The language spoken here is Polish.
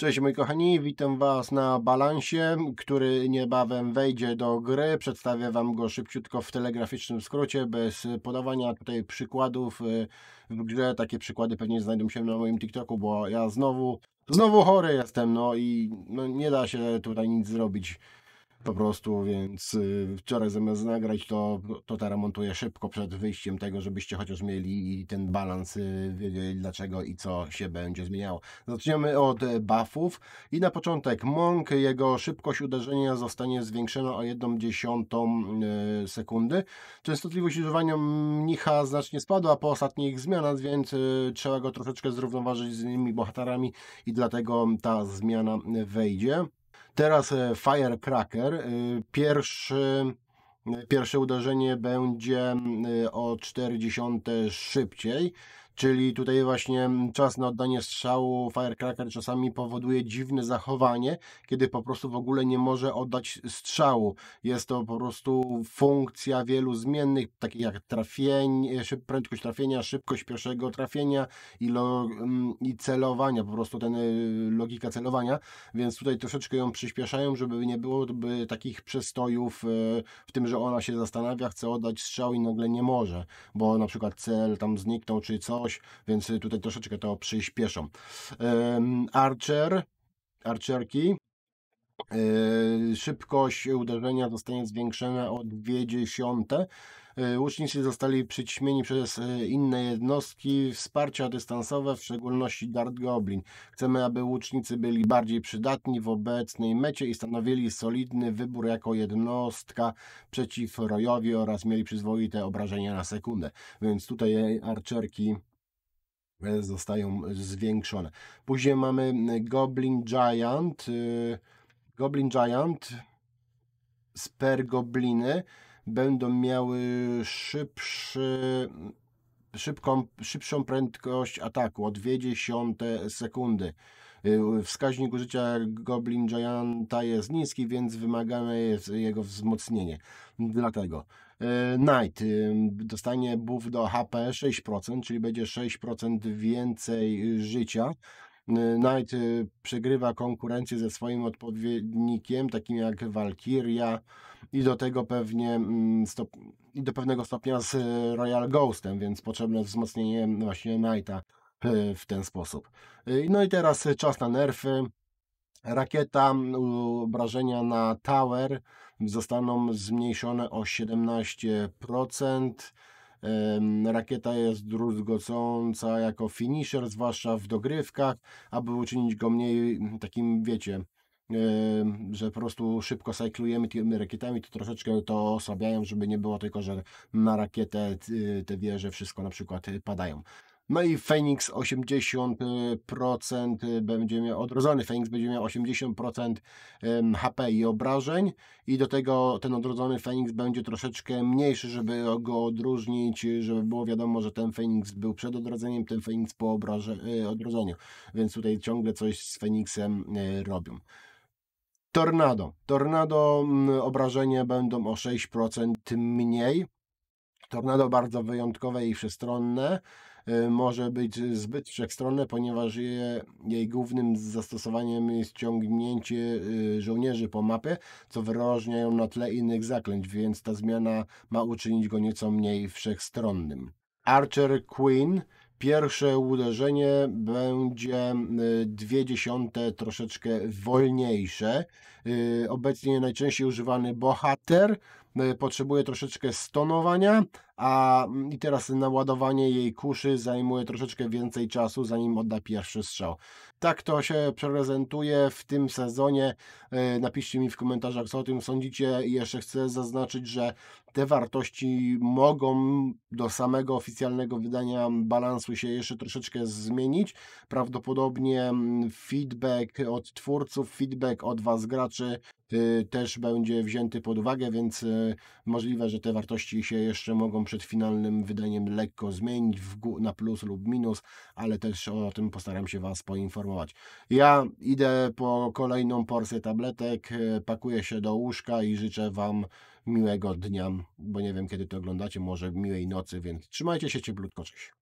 Cześć moi kochani, witam Was na balansie, który niebawem wejdzie do gry. Przedstawię Wam go szybciutko w telegraficznym skrócie, bez podawania tutaj przykładów y, w grze. Takie przykłady pewnie znajdą się na moim TikToku, bo ja znowu, znowu chory jestem, no i no nie da się tutaj nic zrobić po prostu, więc y, wczoraj zamiast nagrać to, to teraz remontuję szybko przed wyjściem tego, żebyście chociaż mieli ten balans, y, wiedzieli dlaczego i co się będzie zmieniało. Zaczniemy od e, buffów i na początek Monk, jego szybkość uderzenia zostanie zwiększona o 1 dziesiątą y, sekundy. Częstotliwość używania mnicha znacznie spadła po ostatnich zmianach, więc trzeba go troszeczkę zrównoważyć z innymi bohaterami i dlatego ta zmiana wejdzie. Teraz e, Firecracker. E, pierwszy, e, pierwsze uderzenie będzie mm, o 40 szybciej. Czyli tutaj właśnie mm, czas na oddanie strzału firecracker czasami powoduje dziwne zachowanie, kiedy po prostu w ogóle nie może oddać strzału. Jest to po prostu funkcja wielu zmiennych, takich jak trafienie, szyb, prędkość trafienia, szybkość pierwszego trafienia i, lo, mm, i celowania, po prostu ten e, logika celowania, więc tutaj troszeczkę ją przyspieszają, żeby nie było by takich przestojów e, w tym, że ona się zastanawia, chce oddać strzał i nagle nie może, bo na przykład cel tam zniknął czy co więc tutaj troszeczkę to przyspieszą. Archer, archerki, e, Szybkość uderzenia zostanie zwiększona o dziesiąte e, Łucznicy zostali przyćmieni przez e, inne jednostki wsparcia dystansowe, w szczególności Dart Goblin. Chcemy, aby łucznicy byli bardziej przydatni w obecnej mecie i stanowili solidny wybór jako jednostka przeciw rojowi oraz mieli przyzwoite obrażenia na sekundę. Więc tutaj arczerki zostają zwiększone. Później mamy y, Goblin Giant. Y, Goblin Giant Sper Gobliny będą miały szybszy, szybką, szybszą prędkość ataku o 0,2 sekundy. Y, wskaźnik użycia Goblin Gianta jest niski, więc wymagane jest jego wzmocnienie. Dlatego y, Knight y, dostanie buff do HP 6%, czyli będzie 6% więcej życia. Knight przegrywa konkurencję ze swoim odpowiednikiem, takim jak Valkyria i do tego pewnie mm, stop, i do pewnego stopnia z Royal Ghostem, więc potrzebne wzmocnienie właśnie Knighta. E, w ten sposób. E, no i teraz e, czas na nerfy. Rakieta, obrażenia na tower zostaną zmniejszone o 17%. Rakieta jest druzgocąca jako finisher, zwłaszcza w dogrywkach, aby uczynić go mniej takim, wiecie, że po prostu szybko cyklujemy tymi rakietami, to troszeczkę to osłabiają, żeby nie było tylko, że na rakietę te wieże wszystko na przykład padają. No i Phoenix 80% y, będzie miał, odrodzony Phoenix będzie miał 80% HP i obrażeń i do tego ten odrodzony Phoenix będzie troszeczkę mniejszy, żeby go odróżnić, żeby było wiadomo, że ten Phoenix był przed odrodzeniem, ten Phoenix po obraże, y, odrodzeniu, więc tutaj ciągle coś z Phoenixem y, robią. Tornado. Tornado obrażenia będą o 6% mniej. Tornado bardzo wyjątkowe i wszechstronne. Y, może być zbyt wszechstronne, ponieważ je, jej głównym zastosowaniem jest ciągnięcie y, żołnierzy po mapie, co wyróżnia ją na tle innych zaklęć, więc ta zmiana ma uczynić go nieco mniej wszechstronnym. Archer Queen pierwsze uderzenie będzie y, dwie dziesiąte troszeczkę wolniejsze. Obecnie najczęściej używany bohater Y, potrzebuje troszeczkę stonowania, a mm, i teraz naładowanie jej kuszy zajmuje troszeczkę więcej czasu, zanim odda pierwszy strzał. Tak to się prezentuje w tym sezonie. Y, napiszcie mi w komentarzach, co o tym sądzicie. I jeszcze chcę zaznaczyć, że te wartości mogą do samego oficjalnego wydania balansu się jeszcze troszeczkę zmienić. Prawdopodobnie mm, feedback od twórców, feedback od Was graczy Y, też będzie wzięty pod uwagę, więc y, możliwe, że te wartości się jeszcze mogą przed finalnym wydaniem lekko zmienić na plus lub minus, ale też o tym postaram się Was poinformować. Ja idę po kolejną porcję tabletek, y, pakuję się do łóżka i życzę Wam miłego dnia, bo nie wiem kiedy to oglądacie, może miłej nocy, więc trzymajcie się cieplutko, cześć.